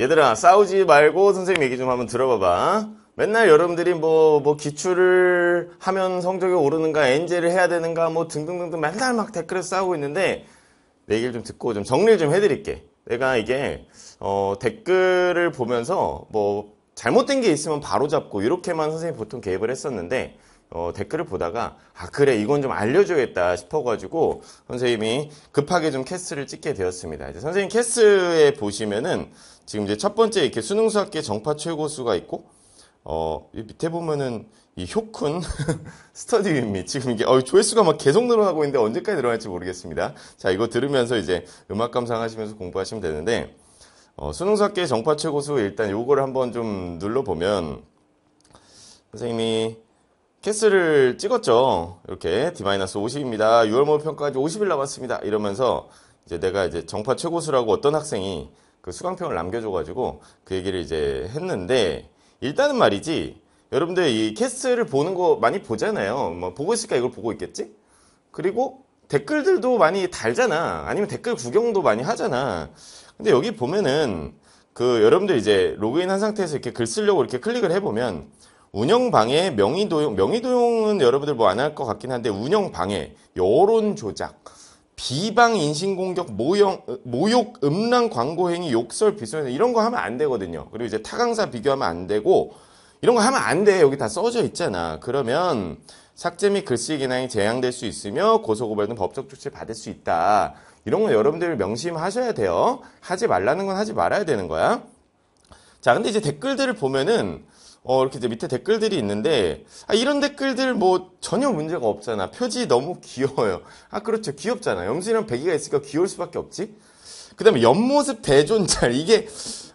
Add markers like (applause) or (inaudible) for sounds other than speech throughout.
얘들아 싸우지 말고 선생님 얘기 좀 한번 들어봐봐 맨날 여러분들이 뭐, 뭐 기출을 하면 성적이 오르는가 엔젤을 해야 되는가 뭐 등등등등 맨날 막 댓글에 싸우고 있는데 내 얘기를 좀 듣고 좀 정리를 좀 해드릴게 내가 이게 어, 댓글을 보면서 뭐 잘못된 게 있으면 바로 잡고 이렇게만 선생님 보통 개입을 했었는데 어, 댓글을 보다가 아 그래 이건 좀 알려줘야겠다 싶어가지고 선생님이 급하게 좀 캐스를 찍게 되었습니다. 이제 선생님 캐스에 보시면은 지금 이제 첫 번째 이렇게 수능 수학계 정파 최고수가 있고 어, 이 밑에 보면은 이 효쿤 (laughs) 스터디 윗미 지금 이게 어, 조회수가 막 계속 늘어나고 있는데 언제까지 늘어날지 모르겠습니다. 자 이거 들으면서 이제 음악 감상하시면서 공부하시면 되는데 어, 수능 수학계 정파 최고수 일단 요거를 한번 좀 눌러보면 선생님이 캐스를 찍었죠. 이렇게 D-50입니다. 6월 모평가까지 50일 남았습니다. 이러면서 이제 내가 이제 정파 최고수라고 어떤 학생이 그 수강평을 남겨줘가지고 그 얘기를 이제 했는데 일단은 말이지 여러분들 이 캐스트를 보는 거 많이 보잖아요. 뭐 보고 있을까 이걸 보고 있겠지? 그리고 댓글들도 많이 달잖아. 아니면 댓글 구경도 많이 하잖아. 근데 여기 보면은 그 여러분들 이제 로그인 한 상태에서 이렇게 글 쓰려고 이렇게 클릭을 해보면 운영 방해, 명의 도용, 명의 도용은 여러분들 뭐 안 할 것 같긴 한데 운영 방해, 여론 조작. 비방 인신공격 모형, 모욕 음란 광고 행위 욕설 비소년 이런 거 하면 안 되거든요 그리고 이제 타강사 비교하면 안 되고 이런 거 하면 안돼 여기 다 써져 있잖아 그러면 삭제 및글씨기능이제한될수 있으며 고소고발등 법적 조치를 받을 수 있다 이런 거 여러분들 이 명심하셔야 돼요 하지 말라는 건 하지 말아야 되는 거야 자 근데 이제 댓글들을 보면은 어, 이렇게 이제 밑에 댓글들이 있는데, 아, 이런 댓글들 뭐 전혀 문제가 없잖아. 표지 너무 귀여워요. 아, 그렇죠. 귀엽잖아. 영준이랑 배기가 있으니까 귀여울 수밖에 없지? 그 다음에 옆모습 대존잘. 이게,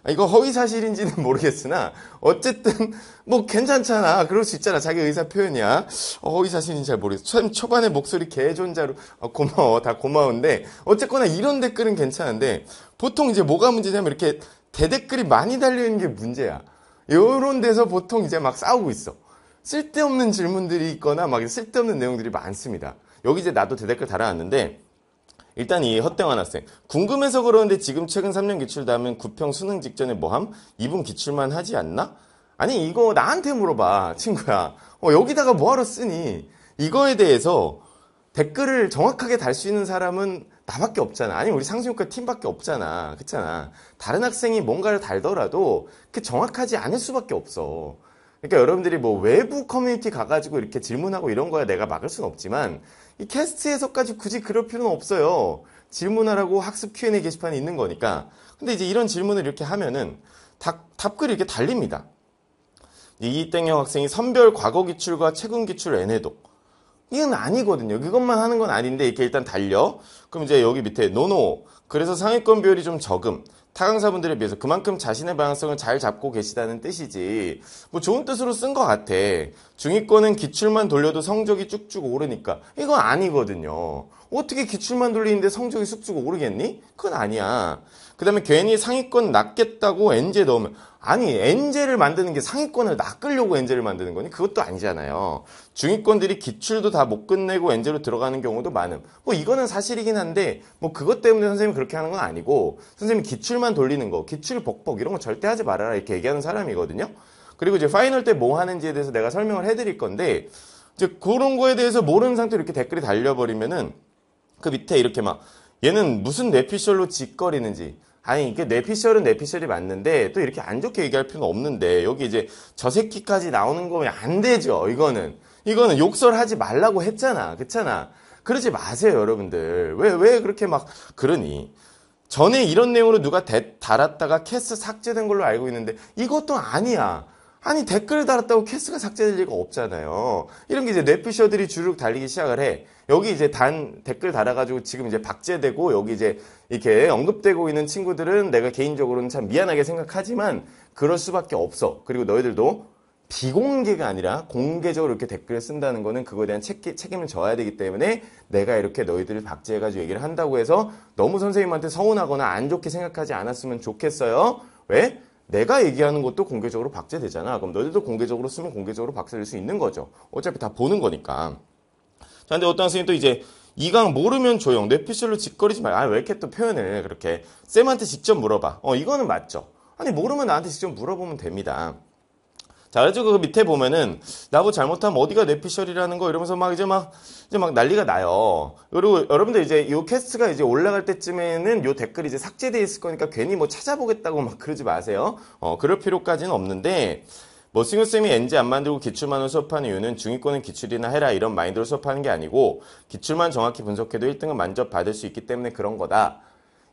아, 이거 허위사실인지는 모르겠으나, 어쨌든, 뭐 괜찮잖아. 그럴 수 있잖아. 자기 의사 표현이야. 어, 허위사실인지 잘 모르겠어. 처 초반에 목소리 개존자로, 아, 고마워. 다 고마운데, 어쨌거나 이런 댓글은 괜찮은데, 보통 이제 뭐가 문제냐면 이렇게 대댓글이 많이 달려있는 게 문제야. 요런 데서 보통 이제 막 싸우고 있어. 쓸데없는 질문들이 있거나 막 쓸데없는 내용들이 많습니다. 여기 이제 나도 대댓글 달아놨는데 일단 이 헛대환 학생 궁금해서 그러는데 지금 최근 3년 기출 다음엔 9평 수능 직전에 뭐함? 2분 기출만 하지 않나? 아니 이거 나한테 물어봐 친구야 어, 여기다가 뭐하러 쓰니 이거에 대해서 댓글을 정확하게 달 수 있는 사람은 나밖에 없잖아. 아니 우리 상수효과 팀밖에 없잖아. 그렇잖아. 다른 학생이 뭔가를 달더라도 그 정확하지 않을 수밖에 없어. 그러니까 여러분들이 뭐 외부 커뮤니티 가가지고 이렇게 질문하고 이런 거야 내가 막을 수는 없지만 이 캐스트에서까지 굳이 그럴 필요는 없어요. 질문하라고 학습 Q&A 게시판이 있는 거니까. 근데 이제 이런 질문을 이렇게 하면은 답, 답글이 이렇게 달립니다. 이땡영 학생이 선별 과거 기출과 최근 기출 n 해도 이건 아니거든요. 그것만 하는 건 아닌데 이렇게 일단 달려. 그럼 이제 여기 밑에 노노. 그래서 상위권 비율이 좀 적음. 타강사분들에 비해서 그만큼 자신의 방향성을 잘 잡고 계시다는 뜻이지. 뭐 좋은 뜻으로 쓴 것 같아. 중위권은 기출만 돌려도 성적이 쭉쭉 오르니까. 이건 아니거든요. 어떻게 기출만 돌리는데 성적이 쑥쑥 오르겠니? 그건 아니야. 그 다음에 괜히 상위권 낮겠다고 엔제 넣으면 아니 엔제를 만드는 게 상위권을 낚으려고 엔제를 만드는 거니? 그것도 아니잖아요. 중위권들이 기출도 다 못 끝내고 엔제로 들어가는 경우도 많음. 뭐 이거는 사실이긴 한데 뭐 그것 때문에 선생님이 그렇게 하는 건 아니고 선생님이 기출만 돌리는 거, 기출 벅벅, 이런 거 절대 하지 말아라 이렇게 얘기하는 사람이거든요. 그리고 이제 파이널 때 뭐 하는지에 대해서 내가 설명을 해드릴 건데 이제 그런 거에 대해서 모르는 상태로 이렇게 댓글이 달려버리면은 그 밑에 이렇게 막 얘는 무슨 뇌피셜로 짓거리는지 아니 이게 뇌피셜은 뇌피셜이 맞는데 또 이렇게 안 좋게 얘기할 필요는 없는데 여기 이제 저 새끼까지 나오는 거면 안 되죠 이거는 이거는 욕설하지 말라고 했잖아 그렇잖아 그러지 마세요 여러분들 왜왜 왜 그렇게 막 그러니 전에 이런 내용으로 누가 대, 달았다가 캐스 삭제된 걸로 알고 있는데 이것도 아니야 아니 댓글을 달았다고 캐스가 삭제될 리가 없잖아요. 이런 게 이제 뇌피셔들이 주르륵 달리기 시작을 해. 여기 이제 단 댓글 달아가지고 지금 이제 박제되고 여기 이제 이렇게 언급되고 있는 친구들은 내가 개인적으로는 참 미안하게 생각하지만 그럴 수밖에 없어. 그리고 너희들도 비공개가 아니라 공개적으로 이렇게 댓글을 쓴다는 거는 그거에 대한 책 책임을 져야 되기 때문에 내가 이렇게 너희들을 박제해가지고 얘기를 한다고 해서 너무 선생님한테 서운하거나 안 좋게 생각하지 않았으면 좋겠어요. 왜? 내가 얘기하는 것도 공개적으로 박제되잖아. 그럼 너희들도 공개적으로 쓰면 공개적으로 박제될 수 있는 거죠. 어차피 다 보는 거니까. 자, 근데 어떤 선생님 또 이제 이강 모르면 조용. 뇌피셜로 짓거리지 말. 아, 왜 이렇게 또 표현을 그렇게. 쌤한테 직접 물어봐. 어, 이거는 맞죠. 아니, 모르면 나한테 직접 물어보면 됩니다. 자, 그래서 그 밑에 보면은 나보 잘못하면 어디가 뇌피셜이라는 거 이러면서 막 이제 막 이제 막 난리가 나요. 그리고 여러분들 이제 요 캐스트가 이제 올라갈 때쯤에는 요 댓글이 이제 삭제돼 있을 거니까 괜히 뭐 찾아보겠다고 막 그러지 마세요. 어, 그럴 필요까지는 없는데 머싱은 뭐 쌤이 엔지 안 만들고 기출만으로 수업하는 이유는 중위권은 기출이나 해라 이런 마인드로 수업하는 게 아니고 기출만 정확히 분석해도 1등은 만점 받을 수 있기 때문에 그런 거다.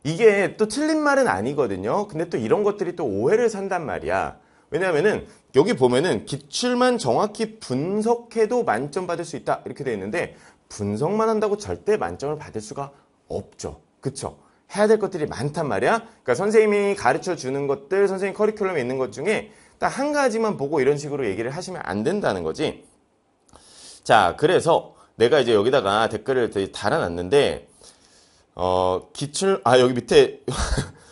이게 또 틀린 말은 아니거든요. 근데 또 이런 것들이 또 오해를 산단 말이야. 왜냐면은 여기 보면은 기출만 정확히 분석해도 만점 받을 수 있다 이렇게 되어 있는데 분석만 한다고 절대 만점을 받을 수가 없죠. 그쵸? 해야 될 것들이 많단 말이야. 그러니까 선생님이 가르쳐 주는 것들, 선생님 커리큘럼에 있는 것 중에 딱 한 가지만 보고 이런 식으로 얘기를 하시면 안 된다는 거지. 자, 그래서 내가 이제 여기다가 댓글을 달아놨는데, 어, 기출, 아, 여기 밑에 (laughs)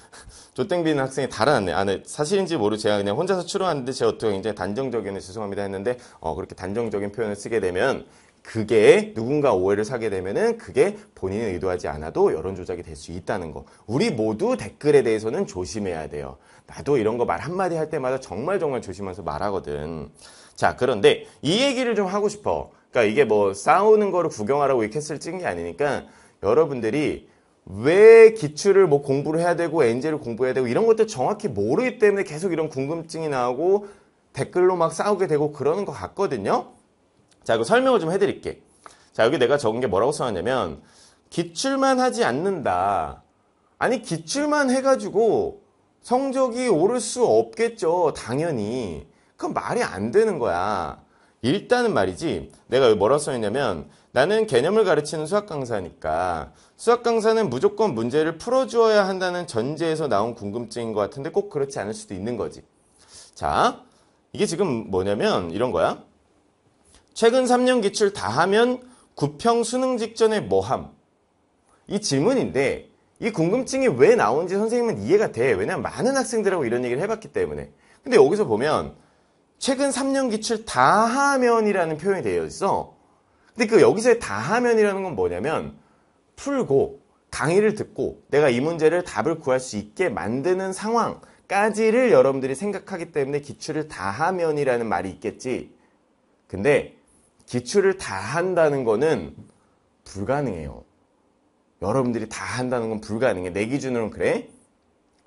조땡빈 학생이 다른 안내, 아, 네, 사실인지 모르 제가 그냥 혼자서 추론하는데 제가 어떻게 굉장히 단정적인, 죄송합니다 했는데, 어, 그렇게 단정적인 표현을 쓰게 되면, 그게 누군가 오해를 사게 되면은 그게 본인이 의도하지 않아도 여론 조작이 될 수 있다는 거. 우리 모두 댓글에 대해서는 조심해야 돼요. 나도 이런 거 말 한마디 할 때마다 정말 정말 조심해서 말하거든. 자, 그런데 이 얘기를 좀 하고 싶어. 그러니까 이게 뭐 싸우는 거를 구경하라고 이렇게 했을 찐 게 아니니까 여러분들이 왜 기출을 뭐 공부를 해야 되고 엔젤을 공부해야 되고 이런 것들 정확히 모르기 때문에 계속 이런 궁금증이 나오고 댓글로 막 싸우게 되고 그러는 것 같거든요. 자, 이거 설명을 좀 해드릴게. 자, 여기 내가 적은 게 뭐라고 써놨냐면 기출만 하지 않는다. 아니 기출만 해가지고 성적이 오를 수 없겠죠. 당연히. 그건 말이 안 되는 거야. 일단은 말이지 내가 뭐라고 써있냐면 나는 개념을 가르치는 수학 강사니까 수학 강사는 무조건 문제를 풀어주어야 한다는 전제에서 나온 궁금증인 것 같은데 꼭 그렇지 않을 수도 있는 거지. 자, 이게 지금 뭐냐면 이런 거야. 최근 3년 기출 다 하면 9평 수능 직전에 뭐함? 이 질문인데 이 궁금증이 왜 나온지 선생님은 이해가 돼. 왜냐면 많은 학생들하고 이런 얘기를 해봤기 때문에. 근데 여기서 보면 최근 3년 기출 다 하면이라는 표현이 되어 있어. 근데 그 여기서의 다하면이라는 건 뭐냐면 풀고 강의를 듣고 내가 이 문제를 답을 구할 수 있게 만드는 상황까지를 여러분들이 생각하기 때문에 기출을 다하면이라는 말이 있겠지. 근데 기출을 다 한다는 거는 불가능해요. 여러분들이 다 한다는 건 불가능해. 내 기준으로는 그래.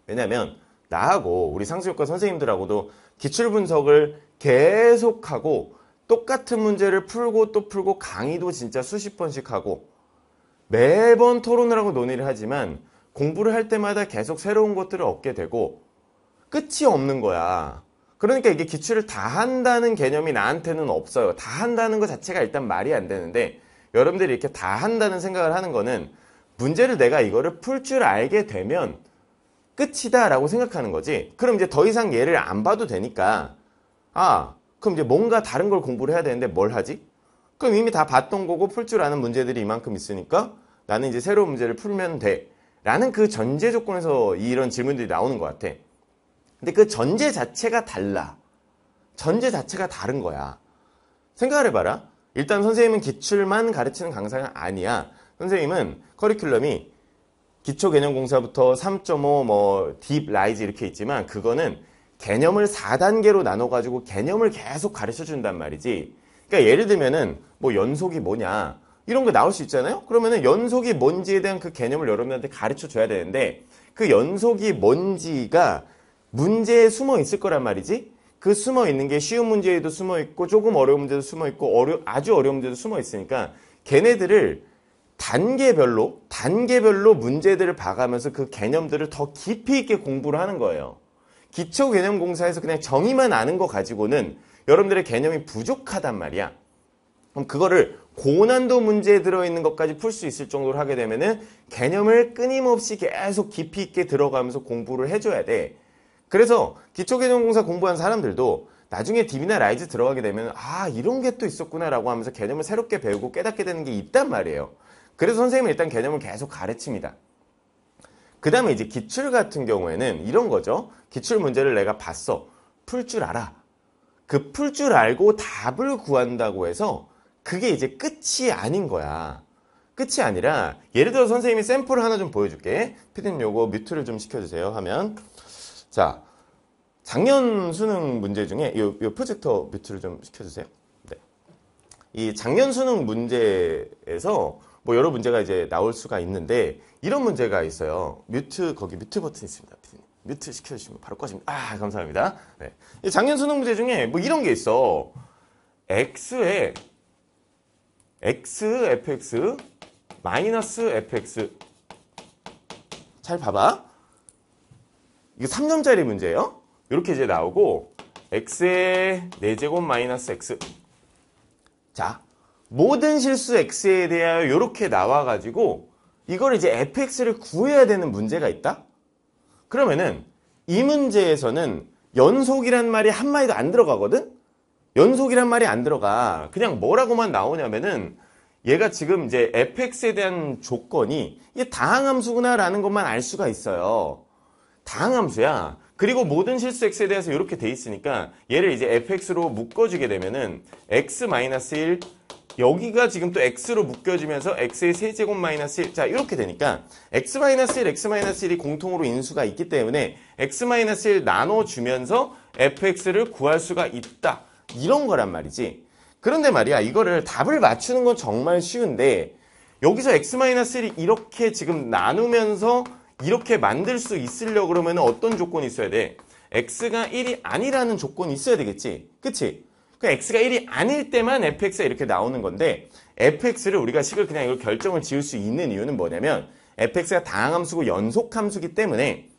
왜냐면 나하고 우리 상수교과 선생님들하고도 기출 분석을 계속하고 똑같은 문제를 풀고 또 풀고 강의도 진짜 수십 번씩 하고 매번 토론을 하고 논의를 하지만 공부를 할 때마다 계속 새로운 것들을 얻게 되고 끝이 없는 거야. 그러니까 이게 기출을 다 한다는 개념이 나한테는 없어요. 다 한다는 것 자체가 일단 말이 안 되는데 여러분들이 이렇게 다 한다는 생각을 하는 거는 문제를 내가 이거를 풀 줄 알게 되면 끝이다 라고 생각하는 거지. 그럼 이제 더 이상 얘를 안 봐도 되니까 아 그럼 이제 뭔가 다른 걸 공부를 해야 되는데 뭘 하지? 그럼 이미 다 봤던 거고 풀 줄 아는 문제들이 이만큼 있으니까 나는 이제 새로운 문제를 풀면 돼. 라는 그 전제 조건에서 이런 질문들이 나오는 것 같아. 근데 그 전제 자체가 달라. 전제 자체가 다른 거야. 생각을 해봐라. 일단 선생님은 기출만 가르치는 강사가 아니야. 선생님은 커리큘럼이 기초 개념 공사부터 3.5, 뭐, 딥, 라이즈 이렇게 있지만 그거는 개념을 4단계로 나눠가지고 개념을 계속 가르쳐 준단 말이지. 그러니까 예를 들면은 뭐 연속이 뭐냐 이런 거 나올 수 있잖아요. 그러면은 연속이 뭔지에 대한 그 개념을 여러분한테 가르쳐 줘야 되는데 그 연속이 뭔지가 문제에 숨어 있을 거란 말이지. 그 숨어 있는 게 쉬운 문제에도 숨어 있고 조금 어려운 문제도 숨어 있고 어려, 아주 어려운 문제도 숨어 있으니까 걔네들을 단계별로 단계별로 문제들을 봐가면서 그 개념들을 더 깊이 있게 공부를 하는 거예요. 기초 개념 공사에서 그냥 정의만 아는 거 가지고는 여러분들의 개념이 부족하단 말이야. 그럼 그거를 고난도 문제에 들어있는 것까지 풀 수 있을 정도로 하게 되면은 개념을 끊임없이 계속 깊이 있게 들어가면서 공부를 해줘야 돼. 그래서 기초개념공사 공부한 사람들도 나중에 딥이나 라이즈 들어가게 되면 아 이런 게 또 있었구나라고 하면서 개념을 새롭게 배우고 깨닫게 되는 게 있단 말이에요. 그래서 선생님은 일단 개념을 계속 가르칩니다. 그 다음에 이제 기출 같은 경우에는 이런 거죠. 기출 문제를 내가 봤어. 풀 줄 알아. 그 풀 줄 알고 답을 구한다고 해서 그게 이제 끝이 아닌 거야. 끝이 아니라 예를 들어 선생님이 샘플을 하나 좀 보여줄게. 피디님 요거 뮤트를 좀 시켜주세요 하면 자 작년 수능 문제 중에 요, 요 프로젝터 뮤트를 좀 시켜주세요. 네. 이 작년 수능 문제에서 뭐 여러 문제가 이제 나올 수가 있는데 이런 문제가 있어요. 뮤트 거기 뮤트 버튼 있습니다. 뮤트 시켜주시면 바로 꺼집니다. 아 감사합니다. 네. 작년 수능 문제 중에 뭐 이런 게 있어. x에 x fx 마이너스 fx 잘 봐봐. 이거 3점짜리 문제예요. 이렇게 이제 나오고 x의 4제곱 마이너스 x 자 모든 실수 x에 대하여 이렇게 나와가지고 이걸 이제 fx를 구해야 되는 문제가 있다? 그러면은 이 문제에서는 연속이란 말이 한마디도 안 들어가거든? 연속이란 말이 안 들어가. 그냥 뭐라고만 나오냐면은 얘가 지금 이제 fx에 대한 조건이 이게 다항함수구나라는 것만 알 수가 있어요. 다항함수야. 그리고 모든 실수 x에 대해서 이렇게 돼 있으니까 얘를 이제 fx로 묶어주게 되면은 x-1 여기가 지금 또 x로 묶여지면서 x의 세제곱 마이너스 1, 자 이렇게 되니까 x 마이너스 1, x 마이너스 1이 공통으로 인수가 있기 때문에 x 마이너스 1 나눠주면서 fx를 구할 수가 있다. 이런 거란 말이지. 그런데 말이야 이거를 답을 맞추는 건 정말 쉬운데 여기서 x-1이 마이너스 이렇게 지금 나누면서 이렇게 만들 수 있으려고 그러면 어떤 조건이 있어야 돼? x가 1이 아니라는 조건이 있어야 되겠지. 그치? 그러니까 x가 1이 아닐 때만 fx가 이렇게 나오는 건데 fx를 우리가 식을 그냥 이걸 결정을 지을 수 있는 이유는 뭐냐면 fx가 다항함수고 연속함수기 때문에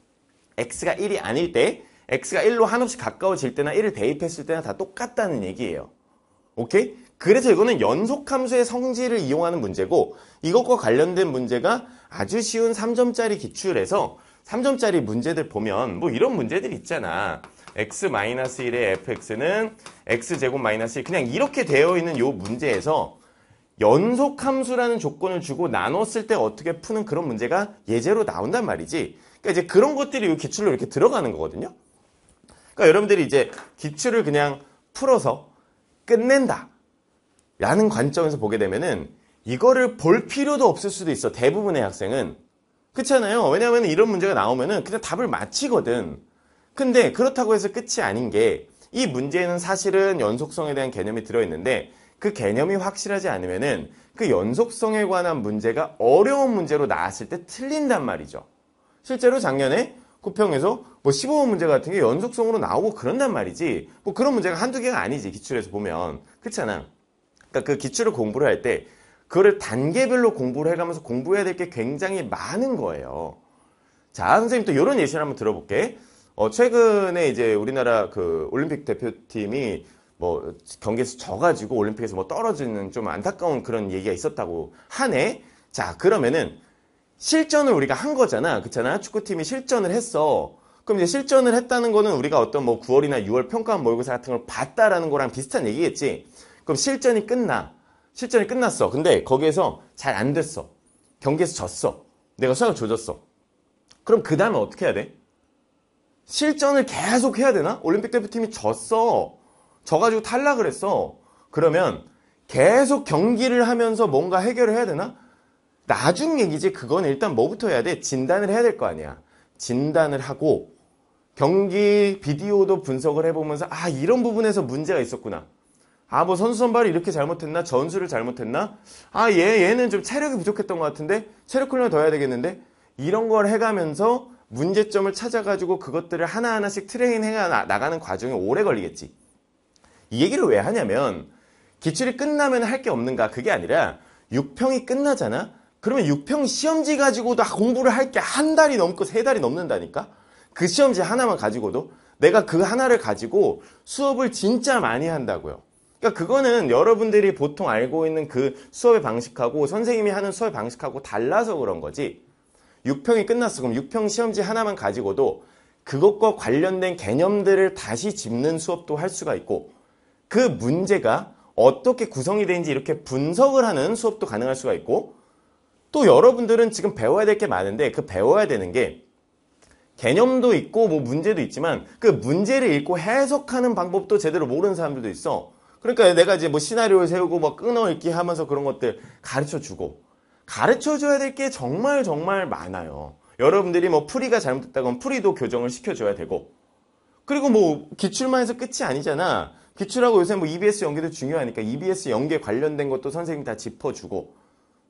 x가 1이 아닐 때 x가 1로 한없이 가까워질 때나 1을 대입했을 때나 다 똑같다는 얘기예요. 오케이? 그래서 이거는 연속함수의 성질을 이용하는 문제고 이것과 관련된 문제가 아주 쉬운 3점짜리 기출에서 3점짜리 문제들 보면 뭐 이런 문제들 있잖아. x-1의 fx는 x제곱 마이너스 1 그냥 이렇게 되어 있는 요 문제에서 연속 함수라는 조건을 주고 나눴을 때 어떻게 푸는 그런 문제가 예제로 나온단 말이지. 그러니까 이제 그런 것들이 요 기출로 이렇게 들어가는 거거든요. 그러니까 여러분들이 이제 기출을 그냥 풀어서 끝낸다. 라는 관점에서 보게 되면은 이거를 볼 필요도 없을 수도 있어. 대부분의 학생은. 그렇잖아요. 왜냐하면 이런 문제가 나오면은 그냥 답을 맞히거든. 근데 그렇다고 해서 끝이 아닌 게 이문제는 사실은 연속성에 대한 개념이 들어있는데 그 개념이 확실하지 않으면은 그 연속성에 관한 문제가 어려운 문제로 나왔을 때 틀린단 말이죠. 실제로 작년에 구평에서 뭐1 5번 문제 같은 게 연속성으로 나오고 그런단 말이지. 뭐 그런 문제가 한두 개가 아니지. 기출에서 보면. 그렇잖아. 그러니까 그 기출을 공부를 할 때 그거를 단계별로 공부를 해가면서 공부해야 될 게 굉장히 많은 거예요. 자, 선생님 또 이런 예시를 한번 들어볼게. 어, 최근에 이제 우리나라 그 올림픽 대표팀이 뭐 경기에서 져가지고 올림픽에서 뭐 떨어지는 좀 안타까운 그런 얘기가 있었다고 하네. 자, 그러면은 실전을 우리가 한 거잖아. 그렇잖아. 축구팀이 실전을 했어. 그럼 이제 실전을 했다는 거는 우리가 어떤 뭐 9월이나 6월 평가 모의고사 같은 걸 봤다라는 거랑 비슷한 얘기겠지. 그럼 실전이 끝나. 실전이 끝났어. 근데 거기에서 잘 안 됐어. 경기에서 졌어. 내가 수학을 조졌어. 그럼 그 다음에 어떻게 해야 돼? 실전을 계속 해야 되나? 올림픽 대표팀이 졌어. 져가지고 탈락을 했어. 그러면 계속 경기를 하면서 뭔가 해결을 해야 되나? 나중 얘기지. 그건 일단 뭐부터 해야 돼? 진단을 해야 될 거 아니야. 진단을 하고 경기 비디오도 분석을 해보면서 아 이런 부분에서 문제가 있었구나. 아 뭐 선수 선발이 이렇게 잘못했나? 전술을 잘못했나? 아얘 얘는 좀 체력이 부족했던 것 같은데 체력 훈련을 더 해야 되겠는데 이런 걸 해가면서 문제점을 찾아가지고 그것들을 하나하나씩 트레인해 나가는 과정이 오래 걸리겠지. 이 얘기를 왜 하냐면 기출이 끝나면 할 게 없는가 그게 아니라 6평이 끝나잖아. 그러면 6평 시험지 가지고도 아, 공부를 할 게 한 달이 넘고 세 달이 넘는다니까. 그 시험지 하나만 가지고도 내가 그 하나를 가지고 수업을 진짜 많이 한다고요. 그러니까 그거는 여러분들이 보통 알고 있는 그 수업의 방식하고 선생님이 하는 수업의 방식하고 달라서 그런 거지. 6평이 끝났어. 그럼 6평 시험지 하나만 가지고도 그것과 관련된 개념들을 다시 짚는 수업도 할 수가 있고 그 문제가 어떻게 구성이 되는지 이렇게 분석을 하는 수업도 가능할 수가 있고 또 여러분들은 지금 배워야 될 게 많은데 그 배워야 되는 게 개념도 있고 뭐 문제도 있지만 그 문제를 읽고 해석하는 방법도 제대로 모르는 사람들도 있어. 그러니까 내가 이제 뭐 시나리오를 세우고 뭐 끊어읽기 하면서 그런 것들 가르쳐 주고 가르쳐줘야 될 게 정말 정말 많아요. 여러분들이 뭐 풀이가 잘못됐다고 하면 풀이도 교정을 시켜줘야 되고 그리고 뭐 기출만 해서 끝이 아니잖아. 기출하고 요새 뭐 EBS 연계도 중요하니까 EBS 연계 관련된 것도 선생님이 다 짚어주고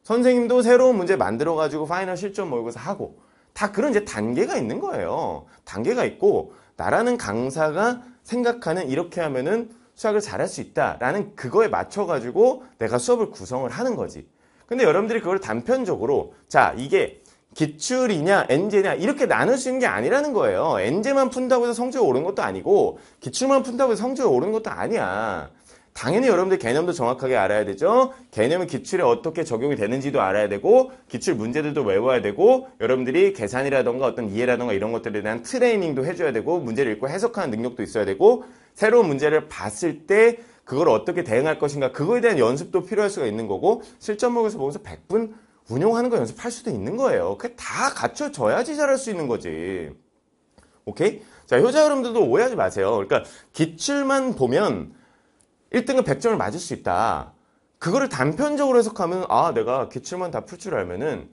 선생님도 새로운 문제 만들어가지고 파이널 실전 모의고사 하고 다 그런 이제 단계가 있는 거예요. 단계가 있고 나라는 강사가 생각하는 이렇게 하면은 수학을 잘할 수 있다라는 그거에 맞춰가지고 내가 수업을 구성을 하는 거지. 근데 여러분들이 그걸 단편적으로 자 이게 기출이냐 엔제냐 이렇게 나눌 수 있는 게 아니라는 거예요. 엔제만 푼다고 해서 성적이 오른 것도 아니고 기출만 푼다고 해서 성적이 오른 것도 아니야. 당연히 여러분들 개념도 정확하게 알아야 되죠. 개념은 기출에 어떻게 적용이 되는지도 알아야 되고 기출 문제들도 외워야 되고 여러분들이 계산이라던가 어떤 이해라던가 이런 것들에 대한 트레이닝도 해줘야 되고 문제를 읽고 해석하는 능력도 있어야 되고 새로운 문제를 봤을 때 그걸 어떻게 대응할 것인가 그거에 대한 연습도 필요할 수가 있는 거고 실전목에서 보면서 100분 운용하는 거 연습할 수도 있는 거예요. 그게 다 갖춰져야지 잘할 수 있는 거지. 오케이? 자, 효자 여러분들도 오해하지 마세요. 그러니까 기출만 보면 1등급 100점을 맞을 수 있다. 그거를 단편적으로 해석하면 아, 내가 기출만 다 풀 줄 알면은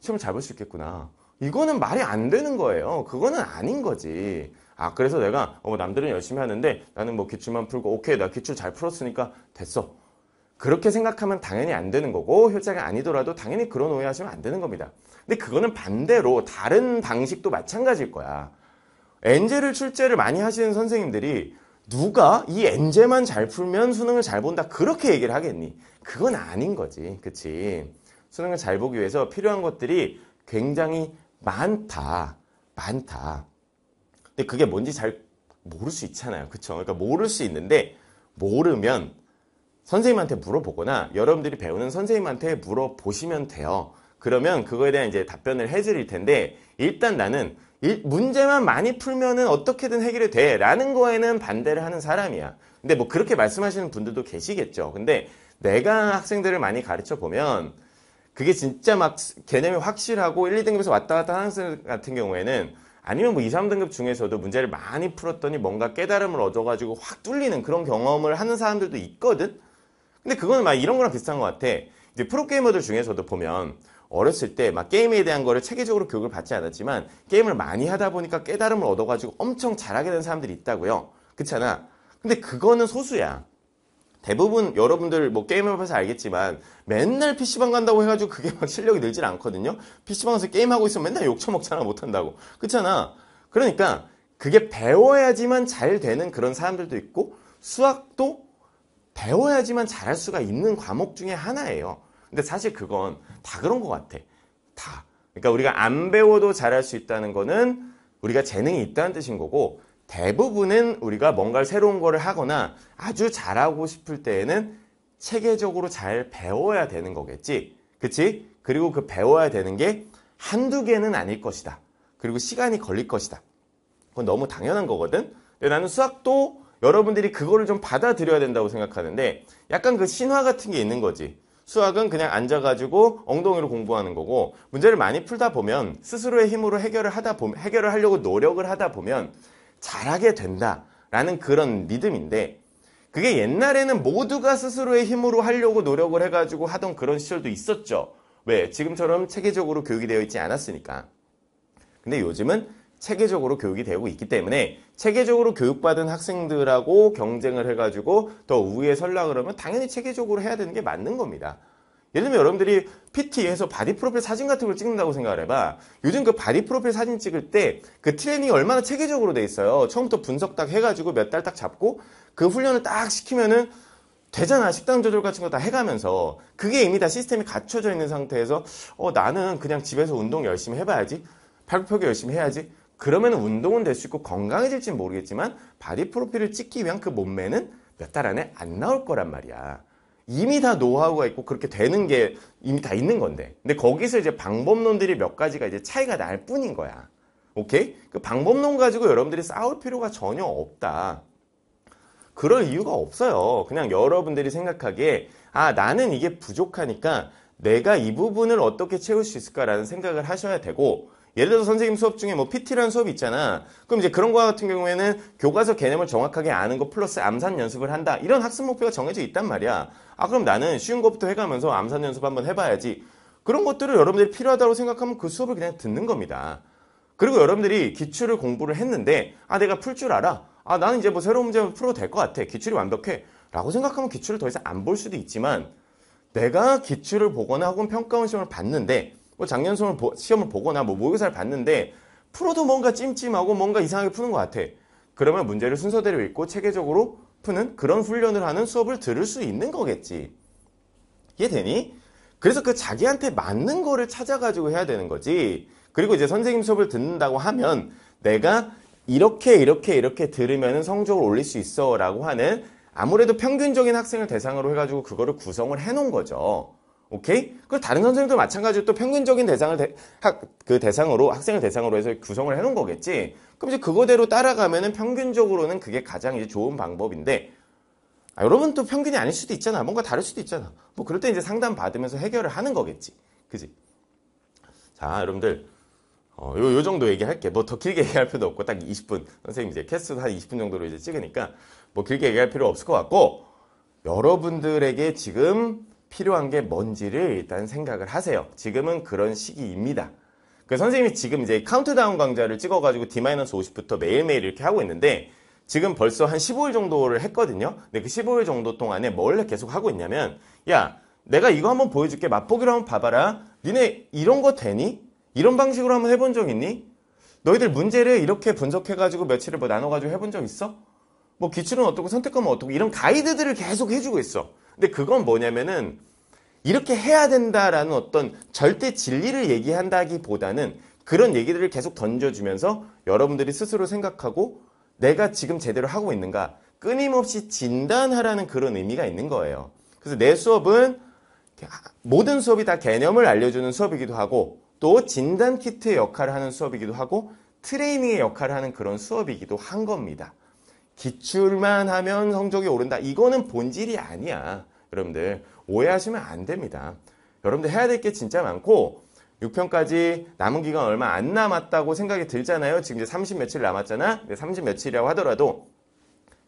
시험을 잡을 수 있겠구나. 이거는 말이 안 되는 거예요. 그거는 아닌 거지. 아 그래서 내가 어, 남들은 열심히 하는데 나는 뭐 기출만 풀고 오케이 나 기출 잘 풀었으니까 됐어. 그렇게 생각하면 당연히 안 되는 거고 효자가 아니더라도 당연히 그런 오해하시면 안 되는 겁니다. 근데 그거는 반대로 다른 방식도 마찬가지일 거야. 엔젤을 출제를 많이 하시는 선생님들이 누가 이엔젤만잘 풀면 수능을 잘 본다 그렇게 얘기를 하겠니? 그건 아닌 거지. 그치? 수능을 잘 보기 위해서 필요한 것들이 굉장히 많다. 많다. 근데 그게 뭔지 잘 모를 수 있잖아요. 그쵸? 그러니까 모를 수 있는데 모르면 선생님한테 물어보거나 여러분들이 배우는 선생님한테 물어보시면 돼요. 그러면 그거에 대한 이제 답변을 해드릴 텐데 일단 나는 일, 문제만 많이 풀면은 어떻게든 해결이 돼 라는 거에는 반대를 하는 사람이야. 근데 뭐 그렇게 말씀하시는 분들도 계시겠죠. 근데 내가 학생들을 많이 가르쳐 보면 그게 진짜 막 개념이 확실하고 1, 2등급에서 왔다 갔다 하는 학생 같은 경우에는 아니면 뭐 2, 3등급 중에서도 문제를 많이 풀었더니 뭔가 깨달음을 얻어가지고 확 뚫리는 그런 경험을 하는 사람들도 있거든? 근데 그거는 막 이런 거랑 비슷한 것 같아. 이제 프로게이머들 중에서도 보면 어렸을 때 막 게임에 대한 거를 체계적으로 교육을 받지 않았지만 게임을 많이 하다 보니까 깨달음을 얻어가지고 엄청 잘하게 된 사람들이 있다고요. 그렇잖아. 근데 그거는 소수야. 대부분 여러분들 뭐 게임을 해서 알겠지만 맨날 PC방 간다고 해가지고 그게 막 실력이 늘진 않거든요. PC방에서 게임하고 있으면 맨날 욕처먹잖아, 못한다고. 그렇잖아. 그러니까 그게 배워야지만 잘 되는 그런 사람들도 있고 수학도 배워야지만 잘할 수가 있는 과목 중에 하나예요. 근데 사실 그건 다 그런 것 같아. 다. 그러니까 우리가 안 배워도 잘할 수 있다는 거는 우리가 재능이 있다는 뜻인 거고 대부분은 우리가 뭔가 를 새로운 거를 하거나 아주 잘하고 싶을 때에는 체계적으로 잘 배워야 되는 거겠지. 그치? 그리고 그 배워야 되는 게 한두 개는 아닐 것이다. 그리고 시간이 걸릴 것이다. 그건 너무 당연한 거거든. 근데 나는 수학도 여러분들이 그거를 좀 받아들여야 된다고 생각하는데 약간 그 신화 같은 게 있는 거지. 수학은 그냥 앉아가지고 엉덩이로 공부하는 거고 문제를 많이 풀다 보면 스스로의 힘으로 해결을 하다 보면 해결을 하려고 노력을 하다 보면 잘하게 된다라는 그런 믿음인데 그게 옛날에는 모두가 스스로의 힘으로 하려고 노력을 해가지고 하던 그런 시절도 있었죠. 왜? 지금처럼 체계적으로 교육이 되어 있지 않았으니까. 근데 요즘은 체계적으로 교육이 되고 있기 때문에 체계적으로 교육받은 학생들하고 경쟁을 해가지고 더 우위에 설라 그러면 당연히 체계적으로 해야 되는 게 맞는 겁니다. 예를 들면 여러분들이 PT에서 바디 프로필 사진 같은 걸 찍는다고 생각해봐. 을 요즘 그 바디 프로필 사진 찍을 때 그 트레이닝이 얼마나 체계적으로 돼 있어요. 처음부터 분석 딱 해가지고 몇 달 딱 잡고 그 훈련을 딱 시키면은 되잖아. 식단 조절 같은 거 다 해가면서. 그게 이미 다 시스템이 갖춰져 있는 상태에서 어, 나는 그냥 집에서 운동 열심히 해봐야지. 팔굽혀펴기 열심히 해야지. 그러면 운동은 될 수 있고 건강해질지는 모르겠지만 바디 프로필을 찍기 위한 그 몸매는 몇 달 안에 안 나올 거란 말이야. 이미 다 노하우가 있고 그렇게 되는 게 이미 다 있는 건데. 근데 거기서 이제 방법론들이 몇 가지가 이제 차이가 날 뿐인 거야. 오케이? 그 방법론 가지고 여러분들이 싸울 필요가 전혀 없다. 그럴 이유가 없어요. 그냥 여러분들이 생각하기에 아, 나는 이게 부족하니까 내가 이 부분을 어떻게 채울 수 있을까라는 생각을 하셔야 되고 예를 들어서 선생님 수업 중에 뭐 PT라는 수업이 있잖아. 그럼 이제 그런 거 같은 경우에는 교과서 개념을 정확하게 아는 거 플러스 암산 연습을 한다. 이런 학습 목표가 정해져 있단 말이야. 아 그럼 나는 쉬운 것부터 해가면서 암산 연습 한번 해봐야지. 그런 것들을 여러분들이 필요하다고 생각하면 그 수업을 그냥 듣는 겁니다. 그리고 여러분들이 기출을 공부를 했는데 아 내가 풀 줄 알아. 아 나는 이제 뭐 새로운 문제 풀어도 될 것 같아. 기출이 완벽해. 라고 생각하면 기출을 더 이상 안 볼 수도 있지만 내가 기출을 보거나 혹은 평가원 시험을 봤는데 뭐 작년 수험을 보, 시험을 보거나 뭐 모의고사를 봤는데 풀어도 뭔가 찜찜하고 뭔가 이상하게 푸는 것 같아. 그러면 문제를 순서대로 읽고 체계적으로 푸는 그런 훈련을 하는 수업을 들을 수 있는 거겠지. 이해되니? 그래서 그 자기한테 맞는 거를 찾아가지고 해야 되는 거지. 그리고 이제 선생님 수업을 듣는다고 하면 내가 이렇게 이렇게 이렇게 들으면 성적을 올릴 수 있어 라고 하는 아무래도 평균적인 학생을 대상으로 해가지고 그거를 구성을 해놓은 거죠. 오케이? 그리고 다른 선생님도 마찬가지로 또 평균적인 대상을 대, 학, 그 대상으로 학생을 대상으로 해서 구성을 해놓은 거겠지. 그럼 이제 그거대로 따라가면은 평균적으로는 그게 가장 이제 좋은 방법인데 아, 여러분 또 평균이 아닐 수도 있잖아. 뭔가 다를 수도 있잖아. 뭐 그럴 때 이제 상담 받으면서 해결을 하는 거겠지. 그지? 자, 여러분들 어, 요, 요 정도 얘기할게. 뭐 더 길게 (laughs) 얘기할 필요도 없고 딱 20분. 선생님 이제 캐스트 한 20분 정도로 이제 찍으니까 뭐 길게 얘기할 필요 없을 것 같고 여러분들에게 지금 필요한 게 뭔지를 일단 생각을 하세요. 지금은 그런 시기입니다. 그 선생님이 지금 이제 카운트다운 강좌를 찍어가지고 D-50부터 매일매일 이렇게 하고 있는데 지금 벌써 한 15일 정도를 했거든요. 근데 그 15일 정도 동안에 뭘 계속 하고 있냐면 야 내가 이거 한번 보여줄게 맛보기로 한번 봐봐라. 니네 이런 거 되니? 이런 방식으로 한번 해본 적 있니? 너희들 문제를 이렇게 분석해가지고 며칠을 뭐 나눠가지고 해본 적 있어? 뭐 기출은 어떻고 선택하면 어떻고 이런 가이드들을 계속 해주고 있어. 근데 그건 뭐냐면은 이렇게 해야 된다라는 어떤 절대 진리를 얘기한다기보다는 그런 얘기들을 계속 던져주면서 여러분들이 스스로 생각하고 내가 지금 제대로 하고 있는가 끊임없이 진단하라는 그런 의미가 있는 거예요. 그래서 내 수업은 아, 모든 수업이 다 개념을 알려주는 수업이기도 하고 또 진단 키트의 역할을 하는 수업이기도 하고 트레이닝의 역할을 하는 그런 수업이기도 한 겁니다. 기출만 하면 성적이 오른다. 이거는 본질이 아니야. 여러분들 오해하시면 안 됩니다. 여러분들 해야 될 게 진짜 많고 6편까지 남은 기간 얼마 안 남았다고 생각이 들잖아요. 지금 이제 30 며칠 남았잖아. 30 며칠이라고 하더라도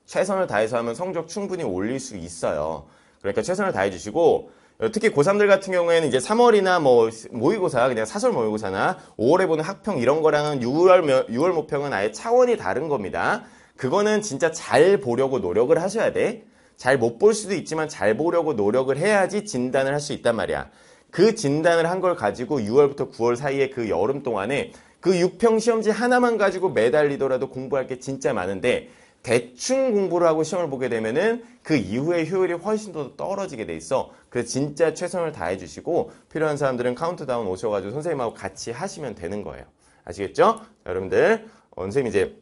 최선을 다해서 하면 성적 충분히 올릴 수 있어요. 그러니까 최선을 다해 주시고 특히 고3들 같은 경우에는 이제 3월이나 뭐 모의고사 그냥 사설 모의고사나 5월에 보는 학평 이런 거랑은 6월 6월 모평은 아예 차원이 다른 겁니다. 그거는 진짜 잘 보려고 노력을 하셔야 돼. 잘 못 볼 수도 있지만 잘 보려고 노력을 해야지 진단을 할 수 있단 말이야. 그 진단을 한 걸 가지고 6월부터 9월 사이에 그 여름 동안에 그 6평 시험지 하나만 가지고 매달리더라도 공부할 게 진짜 많은데 대충 공부를 하고 시험을 보게 되면은 그이후에 효율이 훨씬 더 떨어지게 돼 있어. 그래서 진짜 최선을 다해 주시고 필요한 사람들은 카운트다운 오셔가지고 선생님하고 같이 하시면 되는 거예요. 아시겠죠? 여러분들 어, 선생님 이제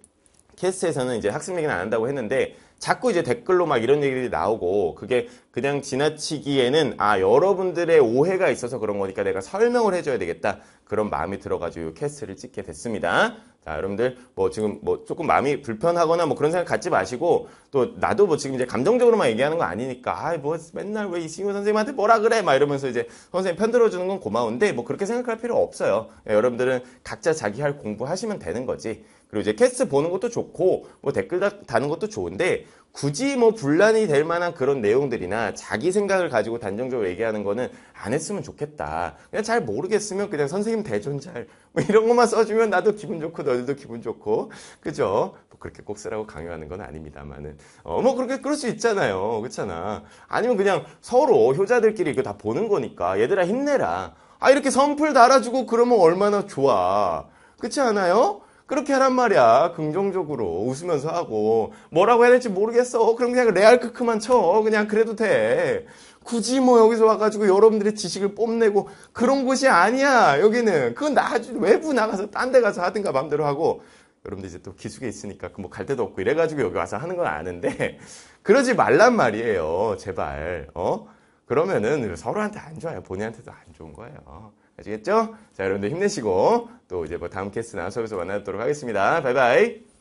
캐스트에서는 이제 학습 얘기는 안 한다고 했는데 자꾸 이제 댓글로 막 이런 얘기들이 나오고 그게 그냥 지나치기에는 아 여러분들의 오해가 있어서 그런 거니까 내가 설명을 해줘야 되겠다 그런 마음이 들어가지고 캐스트를 찍게 됐습니다. 자 여러분들 뭐 지금 뭐 조금 마음이 불편하거나 뭐 그런 생각 갖지 마시고 또 나도 뭐 지금 이제 감정적으로만 얘기하는 거 아니니까 아 뭐 맨날 왜이 친구 선생님한테 뭐라 그래 막 이러면서 이제 선생님 편 들어주는 건 고마운데 뭐 그렇게 생각할 필요 없어요. 예, 여러분들은 각자 자기 할 공부 하시면 되는 거지. 그리고 이제 캐스트 보는 것도 좋고 뭐 댓글 다는 것도 좋은데 굳이 뭐 분란이 될 만한 그런 내용들이나 자기 생각을 가지고 단정적으로 얘기하는 거는 안 했으면 좋겠다. 그냥 잘 모르겠으면 그냥 선생님 대존잘 뭐 이런 것만 써주면 나도 기분 좋고 너희도 기분 좋고 그죠? 뭐 그렇게 꼭 쓰라고 강요하는 건 아닙니다만은 어뭐 그렇게 그럴 수 있잖아요. 그렇잖아. 아니면 그냥 서로 효자들끼리 이거 다 보는 거니까 얘들아 힘내라. 아 이렇게 선풀 달아주고 그러면 얼마나 좋아. 그렇지 않아요? 그렇게 하란 말이야. 긍정적으로 웃으면서 하고 뭐라고 해야 될지 모르겠어. 그럼 그냥 레알 크크만 쳐. 그냥 그래도 돼. 굳이 뭐 여기서 와가지고 여러분들의 지식을 뽐내고 그런 곳이 아니야. 여기는 그건 나중 외부 나가서 딴 데 가서 하든가 마음대로 하고 여러분들 이제 또 기숙에 있으니까 그 뭐 갈 데도 없고 이래가지고 여기 와서 하는 건 아는데 (laughs) 그러지 말란 말이에요. 제발. 어? 그러면은 서로한테 안 좋아요. 본인한테도 안 좋은 거예요. 어? 아시겠죠? 자, 여러분들 힘내시고 또 이제 뭐 다음 캐스트 나업에서 만나도록 하겠습니다. 바이바이.